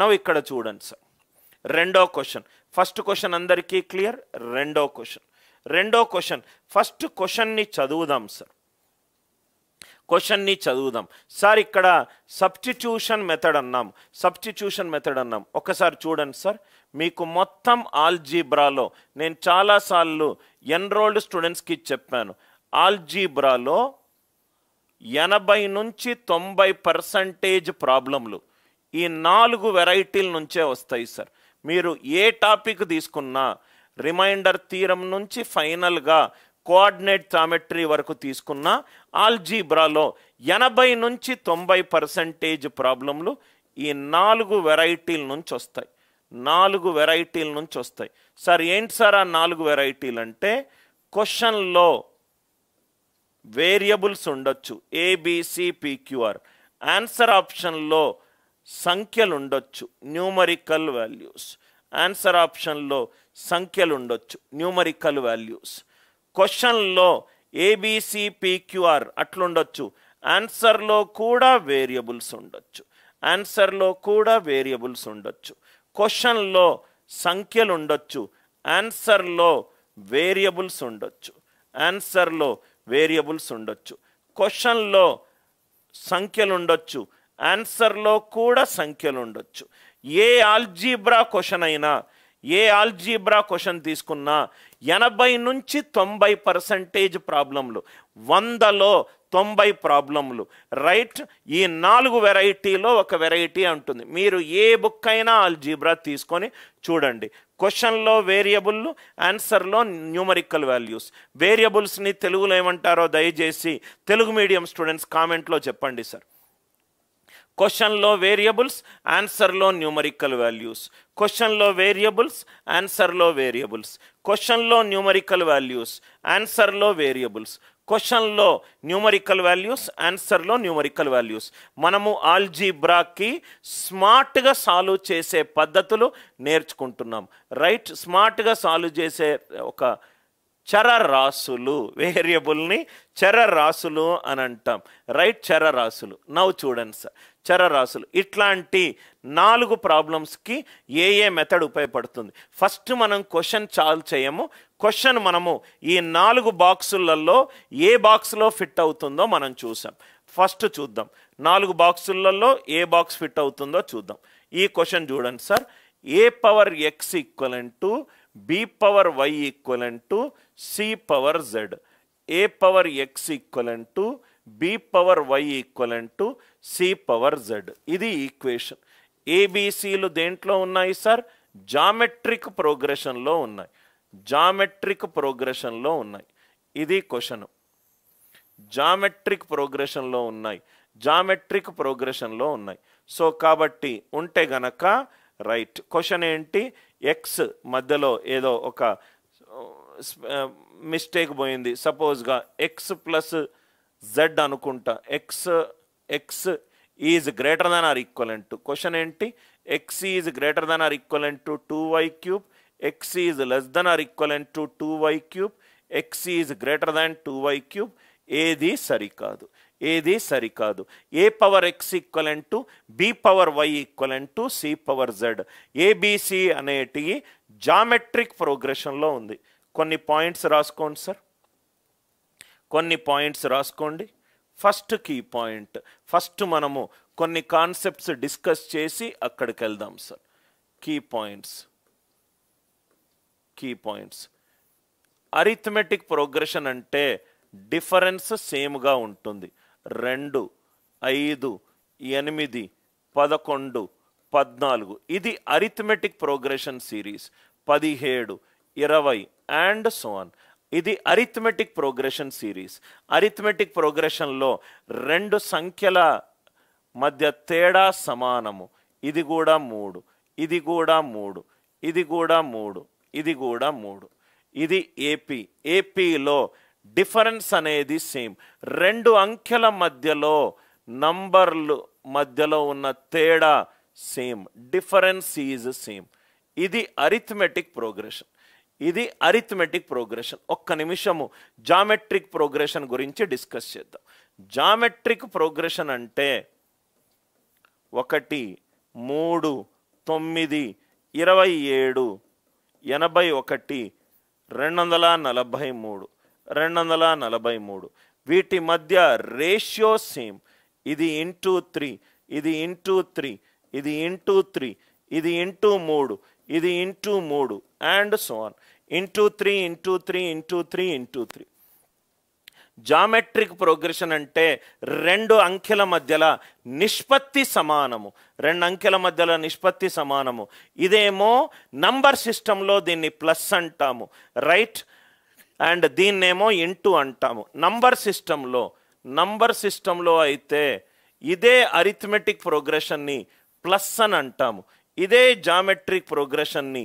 now ఇక్కడ చూడండి sir రెండో క్వశ్చన్ ఫస్ట్ క్వశ్చన్ అందరికీ క్లియర్ రెండో క్వశ్చన్ రెండో క్వశ్చన్ ఫస్ట్ క్వశ్చన్ని చదువుదాం సార్ క్వశ్చన్ని చదువుదాం సార్ ఇక్కడ సబ్స్టిట్యూషన్ మెథడ్ అన్నాం సబ్స్టిట్యూషన్ మెథడ్ అన్నాం ఒకసారి చూడండి సార్ మీకు మొత్తం ఆల్జీబ్రాలో నేను చాలాసార్లు ఎన్రోల్డ్ స్టూడెంట్స్కి చెప్పాను ఆల్జీబ్రాలో ఎనభై నుంచి తొంభై పర్సంటేజ్ ప్రాబ్లంలు ఈ నాలుగు వెరైటీల నుంచే వస్తాయి సార్ మీరు ఏ టాపిక్ తీసుకున్నా రిమైండర్ తీరం నుంచి ఫైనల్గా కోఆర్డినేట్ థామెట్రీ వరకు తీసుకున్న ఆల్జీబ్రాలో ఎనభై నుంచి తొంభై పర్సెంటేజ్ ప్రాబ్లంలు ఈ నాలుగు వెరైటీల నుంచి వస్తాయి నాలుగు వెరైటీల నుంచి వస్తాయి సార్ ఏంటి సార్ ఆ నాలుగు వెరైటీలు అంటే క్వశ్చన్లో వేరియబుల్స్ ఉండొచ్చు పిక్యూఆర్ ఆన్సర్ ఆప్షన్లో సంఖ్యలు ఉండొచ్చు న్యూమరికల్ వాల్యూస్ ఆన్సర్ ఆప్షన్లో సంఖ్యలు ఉండొచ్చు న్యూమరికల్ వాల్యూస్ క్వశ్చన్లో ఏబిసిపిక్యూఆర్ అట్లుండొచ్చు ఆన్సర్లో కూడా వేరియబుల్స్ ఉండొచ్చు ఆన్సర్లో కూడా వేరియబుల్స్ ఉండొచ్చు క్వశ్చన్లో సంఖ్యలు ఉండొచ్చు ఆన్సర్లో వేరియబుల్స్ ఉండొచ్చు ఆన్సర్లో వేరియబుల్స్ ఉండొచ్చు క్వశ్చన్లో సంఖ్యలు ఉండొచ్చు ఆన్సర్లో కూడా సంఖ్యలు ఉండొచ్చు ఏ ఆల్జీబ్రా క్వశ్చన్ అయినా ఏ ఆల్జీబ్రా క్వశ్చన్ తీసుకున్నా ఎనభై నుంచి తొంభై పర్సంటేజ్ ప్రాబ్లంలు వందలో తొంభై ప్రాబ్లంలు రైట్ ఈ నాలుగు వెరైటీలో ఒక వెరైటీ ఉంటుంది మీరు ఏ బుక్ అయినా ఆల్జీబ్రా తీసుకొని చూడండి క్వశ్చన్లో వేరియబుల్ ఆన్సర్లో న్యూమరికల్ వాల్యూస్ వేరియబుల్స్ని తెలుగులో ఏమంటారో దయచేసి తెలుగు మీడియం స్టూడెంట్స్ కామెంట్లో చెప్పండి సార్ క్వశ్చన్లో వేరియబుల్స్ ఆన్సర్లో న్యూమరికల్ వాల్యూస్ క్వశ్చన్లో వేరియబుల్స్ ఆన్సర్లో వేరియబుల్స్ క్వశ్చన్లో న్యూమరికల్ వాల్యూస్ ఆన్సర్లో వేరియబుల్స్ క్వశ్చన్లో న్యూమరికల్ వాల్యూస్ ఆన్సర్లో న్యూమరికల్ వాల్యూస్ మనము ఆల్జీబ్రాకి స్మార్ట్గా సాల్వ్ చేసే పద్ధతులు నేర్చుకుంటున్నాం రైట్ స్మార్ట్గా సాల్వ్ చేసే ఒక చరరాశులు వేరియబుల్ని చరరాశులు అని అంటాం రైట్ చరరాశులు నవ్వు చూడండి సార్ చరరాశులు ఇట్లాంటి నాలుగు ప్రాబ్లమ్స్కి ఏ ఏ మెథడ్ ఉపయోగపడుతుంది ఫస్ట్ మనం క్వశ్చన్ చాల్ చేయము క్వశ్చన్ మనము ఈ నాలుగు బాక్సులలో ఏ బాక్స్లో ఫిట్ అవుతుందో మనం చూసాం ఫస్ట్ చూద్దాం నాలుగు బాక్సులలో ఏ బాక్స్ ఫిట్ అవుతుందో చూద్దాం ఈ క్వశ్చన్ చూడండి sir A power x equal to B power y equal to C power z a power X equivalent to B power why equivalent to C power z ఇది equation ఏబీసీలు దేంట్లో ఉన్నాయి sir geometric ప్రోగ్రెషన్లో ఉన్నాయి geometric ప్రోగ్రెషన్లో ఉన్నాయి ఇది question geometric ప్రోగ్రెషన్లో ఉన్నాయి geometric ప్రోగ్రెషన్లో ఉన్నాయి so కాబట్టి ఉంటే గనక రైట్ క్వశ్చన్ ఏంటి ఎక్స్ మధ్యలో ఏదో ఒక మిస్టేక్ పోయింది సపోజ్గా ఎక్స్ ప్లస్ జెడ్ అనుకుంటా X X is greater than or equivalent to question ఏంటి X is greater than or equivalent to two Y cube X is less than or equivalent to two Y cube X is greater than two Y cube ఏది సరికాదు ఏది సరికాదు A power X equivalent to B power why equivalent to C power Z ABC అనేటివి జామెట్రిక్ ప్రోగ్రెషన్లో ఉంది కొన్ని points రాసుకోండి సార్ కొన్ని పాయింట్స్ రాసుకోండి ఫస్ట్ కీ పాయింట్ ఫస్ట్ మనము కొన్ని కాన్సెప్ట్స్ డిస్కస్ చేసి అక్కడికి వెళ్దాం sir key points key points arithmetic progression అంటే డిఫరెన్స్ సేమ్గా ఉంటుంది రెండు ఐదు ఎనిమిది పదకొండు పద్నాలుగు ఇది అరిథమెటిక్ ప్రోగ్రెషన్ సిరీస్ పదిహేడు ఇరవై అండ్ సోన్ ఇది అరిథమెటిక్ ప్రోగ్రెషన్ సిరీస్ అరిథమెటిక్ ప్రోగ్రెషన్లో రెండు సంఖ్యల మధ్య తేడా సమానము ఇది కూడా మూడు ఇది కూడా మూడు ఇది కూడా మూడు ఇది కూడా మూడు ఇది ఏపీ ఏపీలో డిఫరెన్స్ అనేది సేమ్ రెండు అంకెల మధ్యలో నంబర్లు మధ్యలో ఉన్న తేడా సేమ్ డిఫరెన్స్ ఈజ్ సేమ్ ఇది అరిథమెటిక్ ప్రోగ్రెషన్ ఇది అరిథమెటిక్ ప్రోగ్రెషన్ ఒక్క నిమిషము జామెట్రిక్ ప్రోగ్రెషన్ గురించి డిస్కస్ చేద్దాం జామెట్రిక్ ప్రోగ్రెషన్ అంటే ఒకటి మూడు తొమ్మిది ఇరవై ఏడు ఎనభై ఒకటి రెండు వందల నలభై మూడు రెండు వందల నలభై మూడు వీటి మధ్య రేషియో సేమ్ ఇది ఇంటూ త్రీ ఇది ఇంటూ త్రీ ఇది ఇంటూ త్రీ ఇది ఇంటూ మూడు ఇది ఇంటూ మూడు and so on into three into three into three into three geometric progression అంటే రెండు అంకెల మధ్యల నిష్పత్తి సమానము రెండు అంకెల మధ్యల నిష్పత్తి సమానము ఇదేమో నంబర్ సిస్టంలో దీన్ని ప్లస్ అంటాము రైట్ అండ్ దీన్నేమో ఇంటూ అంటాము నంబర్ సిస్టంలో నంబర్ సిస్టంలో అయితే ఇదే అరిథమెటిక్ ప్రోగ్రెషన్ని ప్లస్ అని అంటాము ఇదే జామెట్రిక్ ప్రోగ్రెషన్ని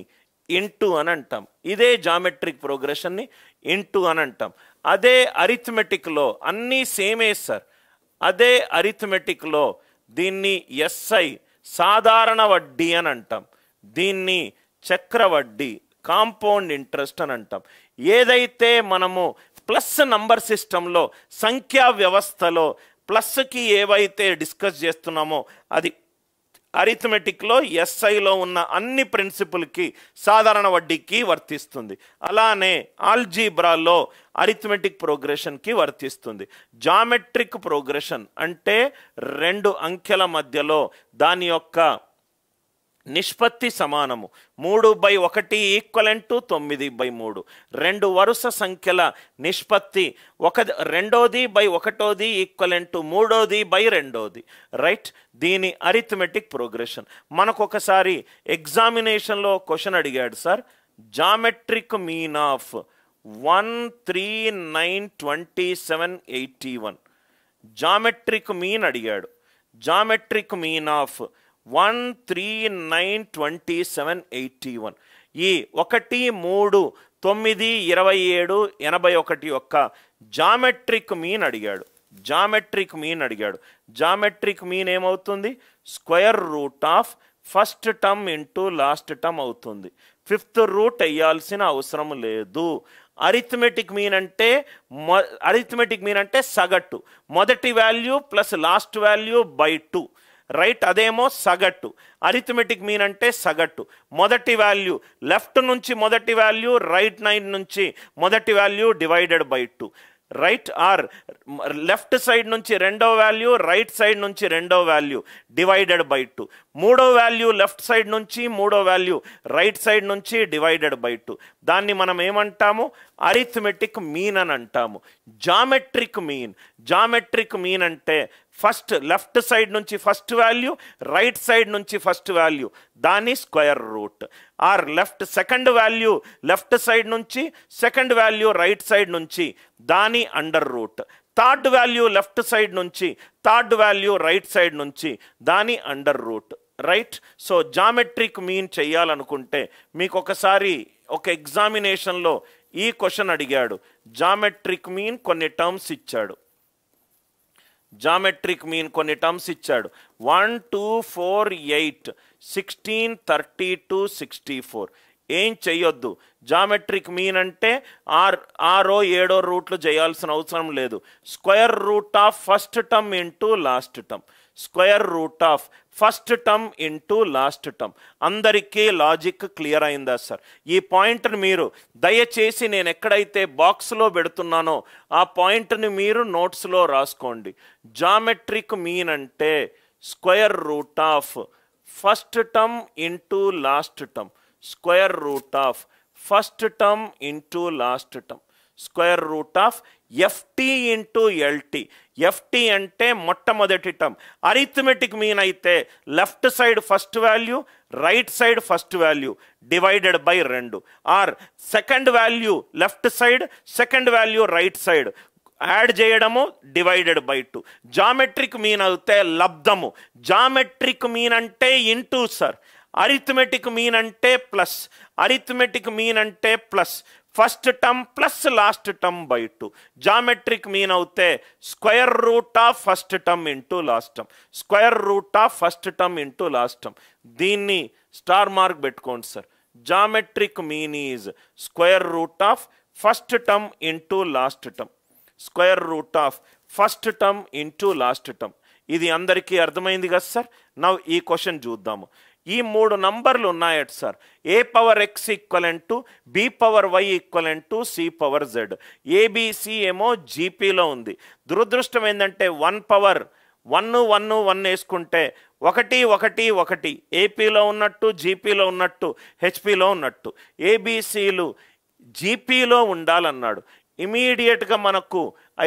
ఇంటూ అని అంటాం ఇదే జామెట్రిక్ ప్రోగ్రెషన్ని ఇంటూ అని అంటాం అదే అరిథమెటిక్లో అన్నీ సేమే సార్ అదే అరిథమెటిక్లో దీన్ని ఎస్ఐ సాధారణ వడ్డీ అని అంటాం దీన్ని చక్రవడ్డీ కాంపౌండ్ ఇంట్రెస్ట్ అని అంటాం ఏదైతే మనము ప్లస్ నంబర్ సిస్టంలో సంఖ్యా వ్యవస్థలో ప్లస్కి ఏవైతే డిస్కస్ చేస్తున్నామో అది అరిథమెటిక్లో ఎస్ఐలో ఉన్న అన్ని ప్రిన్సిపుల్కి సాధారణ వడ్డీకి వర్తిస్తుంది అలానే ఆల్జీబ్రాలో అరిథమెటిక్ ప్రోగ్రెషన్కి వర్తిస్తుంది జామెట్రిక్ ప్రోగ్రెషన్ అంటే రెండు అంకెల మధ్యలో దాని యొక్క నిష్పత్తి సమానము మూడు బై ఒకటి ఈక్వలెంట్ టు తొమ్మిది బై మూడు రెండు వరుస సంఖ్యల నిష్పత్తి ఒక రెండోది బై ఒకటోది ఈక్వల్ టు మూడోది బై రెండోది రైట్ దీని అరిథమెటిక్ ప్రోగ్రెషన్ మనకు ఒకసారి ఎగ్జామినేషన్లో క్వశ్చన్ అడిగాడు sir geometric mean of one three nine twenty seven eighty one geometric mean అడిగాడు geometric mean of one three nine twenty seven eighty one ఈ ఒకటి మూడు తొమ్మిది ఇరవై ఏడు ఎనభై ఒకటి యొక్క జామెట్రిక్ మీన్ అడిగాడు జామెట్రిక్ మీన్ అడిగాడు జామెట్రిక్ మీన్ ఏమవుతుంది square root of first term into last term అవుతుంది ఫిఫ్త్ రూట్ వేయాల్సిన అవసరం లేదు అరిథమెటిక్ మీన్ అంటే అరిథమెటిక్ మీన్ అంటే సగటు మొదటి value plus last value by two right అదేమో సగటు అరిథమెటిక్ మీన్ అంటే సగటు మొదటి వాల్యూ లెఫ్ట్ నుంచి మొదటి వాల్యూ రైట్ నైన్ నుంచి మొదటి value divided by two right or left side నుంచి రెండో వాల్యూ రైట్ సైడ్ నుంచి రెండో వాల్యూ డివైడెడ్ బై టూ మూడో వాల్యూ లెఫ్ట్ సైడ్ నుంచి మూడో వాల్యూ రైట్ సైడ్ నుంచి డివైడెడ్ బై టూ దాన్ని మనం ఏమంటాము అరిథమెటిక్ మీన్ అని అంటాము జామెట్రిక్ మీన్ జామెట్రిక్ మీన్ అంటే ఫస్ట్ లెఫ్ట్ సైడ్ నుంచి ఫస్ట్ వాల్యూ రైట్ సైడ్ నుంచి ఫస్ట్ వాల్యూ దాని square root or left second value left side నుంచి సెకండ్ వాల్యూ రైట్ సైడ్ నుంచి దాని under root third value left side నుంచి third value right side నుంచి దాని under root right so geometric mean చేయాలనుకుంటే మీకు ఒకసారి ఒక ఎగ్జామినేషన్లో ఈ క్వశ్చన్ అడిగాడు జామెట్రిక్ మీన్ కొన్ని టర్మ్స్ ఇచ్చాడు జామెట్రిక్ మీన్ కొన్ని టర్మ్స్ ఇచ్చాడు one two four eight sixteen thirty two sixty four ఏం చెయ్యొద్దు జామెట్రిక్ మీన్ అంటే ఆర్ ఆరో ఏడో రూట్లు చేయాల్సిన అవసరం లేదు square root of first term into last term square root of first term into last term అందరికీ లాజిక్ క్లియర్ అయిందా సార్ ఈ పాయింట్ని మీరు దయచేసి నేను ఎక్కడైతే బాక్స్లో పెడుతున్నానో ఆ పాయింట్ని మీరు నోట్స్లో రాసుకోండి జామెట్రిక్ మీన్ అంటే square root of first term into last term square root of first term into last term square root of FT into LT FT అంటే మొట్టమొదటి టర్మ్ అరిథమెటిక్ మీన్ అయితే left side first value right side first value divided by రెండు or second value left side second value right side add చేయడము divided by two geometric mean అయితే లబ్ధము geometric mean అంటే into sir arithmetic mean అంటే plus arithmetic mean అంటే plus first term plus last term by two geometric mean అవుతే square root of first term into last term square root of first term into last term దీన్ని star mark పెట్టుకోండి sir geometric mean is square root of first term into last term square root of first term into last term ఇది అందరికీ అర్థమైంది కదా sir now ఈ question చూద్దాము ఈ మూడు నంబర్లు ఉన్నాయట sir A power X equivalent to B power why equivalent to C power Z ABC ఏమో జీపీలో ఉంది దురదృష్టం ఏంటంటే one power one one one వేసుకుంటే ఒకటి ఒకటి ఒకటి ఏపీలో ఉన్నట్టు జీపీలో ఉన్నట్టు హెచ్పిలో ఉన్నట్టు ఏబీసీలు జీపీలో ఉండాలన్నాడు ఇమీడియట్గా మనకు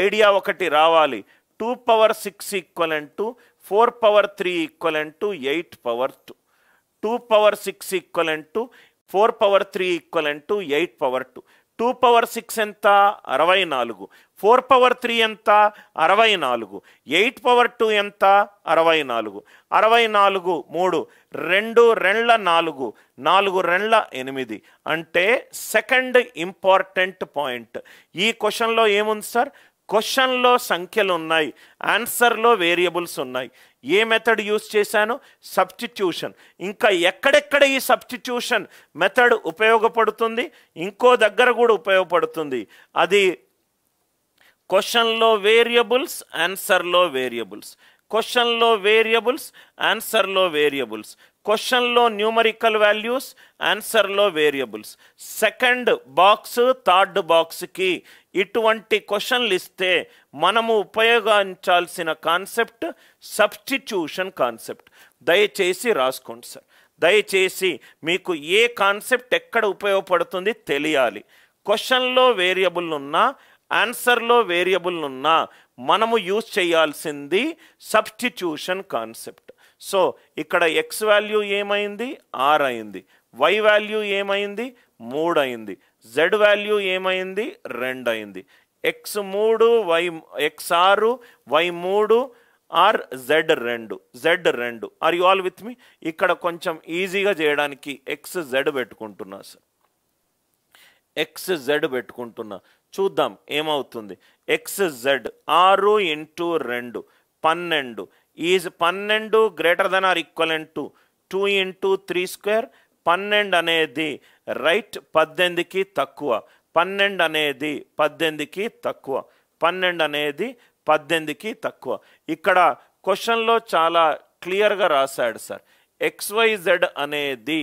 ఐడియా ఒకటి రావాలి two power six equivalent to four power three equivalent to eight power two two power six equal to four power three equal to eight power two two power six ఎంత అరవై నాలుగు ఫోర్ పవర్ త్రీ ఎంత అరవై నాలుగు eight power two ఎంత అరవై నాలుగు అరవై నాలుగు మూడు రెండు రెండ్ల నాలుగు నాలుగు రెండ్ల ఎనిమిది అంటే సెకండ్ ఇంపార్టెంట్ పాయింట్ ఈ క్వశ్చన్లో ఏముంది సార్ క్వశ్చన్లో సంఖ్యలు ఉన్నాయి ఆన్సర్లో వేరియబుల్స్ ఉన్నాయి ఏ మెథడ్ యూస్ చేశాను సబ్స్టిట్యూషన్ ఇంకా ఎక్కడెక్కడ ఈ సబ్స్టిట్యూషన్ మెథడ్ ఉపయోగపడుతుంది ఇంకో దగ్గర కూడా ఉపయోగపడుతుంది అది క్వశ్చన్లో వేరియబుల్స్ ఆన్సర్లో వేరియబుల్స్ క్వశ్చన్లో వేరియబుల్స్ ఆన్సర్లో వేరియబుల్స్ క్వశ్చన్లో న్యూమరికల్ వాల్యూస్ ఆన్సర్లో variables second box third box ఇటువంటి క్వశ్చన్లు ఇస్తే మనము ఉపయోగించాల్సిన కాన్సెప్ట్ సబ్స్టిట్యూషన్ కాన్సెప్ట్ దయచేసి రాసుకోండి సార్ దయచేసి మీకు ఏ కాన్సెప్ట్ ఎక్కడ ఉపయోగపడుతుంది తెలియాలి క్వశ్చన్లో వేరియబుల్ ఉన్నా ఆన్సర్లో వేరియబుల్ ఉన్నా మనము యూజ్ చేయాల్సింది సబ్స్టిట్యూషన్ కాన్సెప్ట్ సో ఇక్కడ ఎక్స్ వాల్యూ ఏమైంది ఆర్ అయింది వై వాల్యూ ఏమైంది మూడు అయింది జెడ్ వాల్యూ ఏమైంది రెండు అయింది ఎక్స్ మూడు వై ఎక్స్ ఆరు వై మూడు ఆర్ జెడ్ రెండు జెడ్ రెండు are you all with me ఇక్కడ కొంచెం ఈజీగా చేయడానికి ఎక్స్ జెడ్ పెట్టుకుంటున్నా సార్ ఎక్స్ జెడ్ పెట్టుకుంటున్నా చూద్దాం ఏమవుతుంది ఎక్స్ జెడ్ ఆరు ఇంటూ రెండు పన్నెండు ఈజ్ పన్నెండు greater than or equal to two into three square పన్నెండు అనేది రైట్ పద్దెనిమిదికి తక్కువ పన్నెండు అనేది పద్దెనిమిదికి తక్కువ పన్నెండు అనేది పద్దెనిమిదికి తక్కువ ఇక్కడ క్వశ్చన్లో చాలా క్లియర్గా రాశాడు సార్ ఎక్స్వైజెడ్ అనేది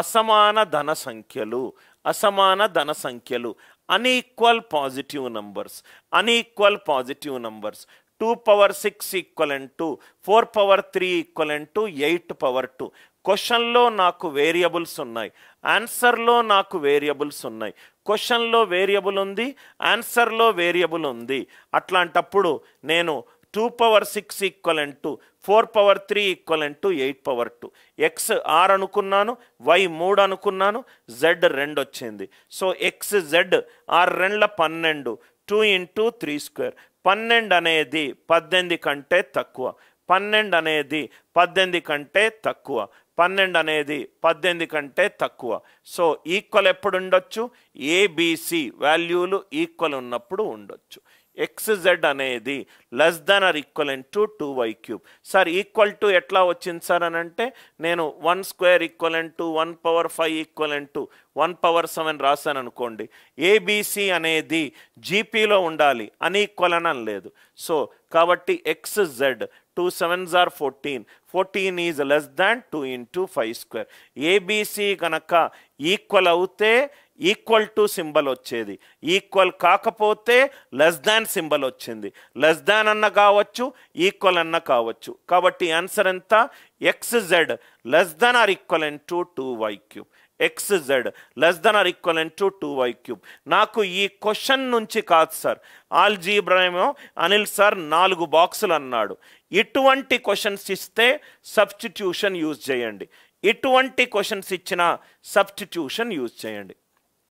అసమాన ధన సంఖ్యలు అసమాన ధన సంఖ్యలు unequal positive numbers unequal positive numbers 2 power 6 equivalent to 4 power 3 equivalent to 8 power 2 క్వశ్చన్లో నాకు వేరియబుల్స్ ఉన్నాయి ఆన్సర్లో నాకు వేరియబుల్స్ ఉన్నాయి క్వశ్చన్లో వేరియబుల్ ఉంది ఆన్సర్లో వేరియబుల్ ఉంది అట్లాంటప్పుడు నేను two power six equal to four power three equal to eight power two X or అనుకున్నాను వై మూడు అనుకున్నాను జెడ్ రెండు వచ్చింది సో ఎక్స్ జెడ్ ఆర్ రెండ్ల పన్నెండు టూ ఇంటూ త్రీ స్క్వేర్ పన్నెండు అనేది పద్దెనిమిది కంటే తక్కువ పన్నెండు అనేది పద్దెనిమిది కంటే తక్కువ పన్నెండు అనేది పద్దెనిమిది కంటే తక్కువ సో ఈక్వల్ ఎప్పుడు ఉండొచ్చు ఏబిసి వాల్యూలు ఈక్వల్ ఉన్నప్పుడు ఉండొచ్చు ఎక్స్జెడ్ అనేది less than or equivalent to two Y cube sir equal to ఎట్లా వచ్చింది సార్ అని అంటే నేను one square equivalent to one power five equivalent to one power seven రాశాను అనుకోండి ఏబీసీ అనేది జీపీలో ఉండాలి అని అని లేదు సో కాబట్టి X Z two sevens or fourteen fourteen is less than two into five square ABC కనుక ఈక్వల్ అవుతే ఈక్వల్ టు సింబల్ వచ్చేది ఈక్వల్ కాకపోతే లెస్ దాన్ సింబల్ వచ్చింది లెస్ దాన్ అన్న కావచ్చు ఈక్వల్ అన్న కావచ్చు కాబట్టి ఆన్సర్ ఎంత X Z less than or equal and to two Y cube X Z less than or equal to two Y cube నాకు ఈ క్వశ్చన్ నుంచి కాదు సార్ ఆల్ జీబ్రేమో అనిల్ సార్ నాలుగు బాక్సులు అన్నాడు ఇటువంటి క్వశ్చన్స్ ఇస్తే సబ్స్టిట్యూషన్ యూజ్ చేయండి ఇటువంటి క్వశ్చన్స్ ఇచ్చిన సబ్స్టిట్యూషన్ యూజ్ చేయండి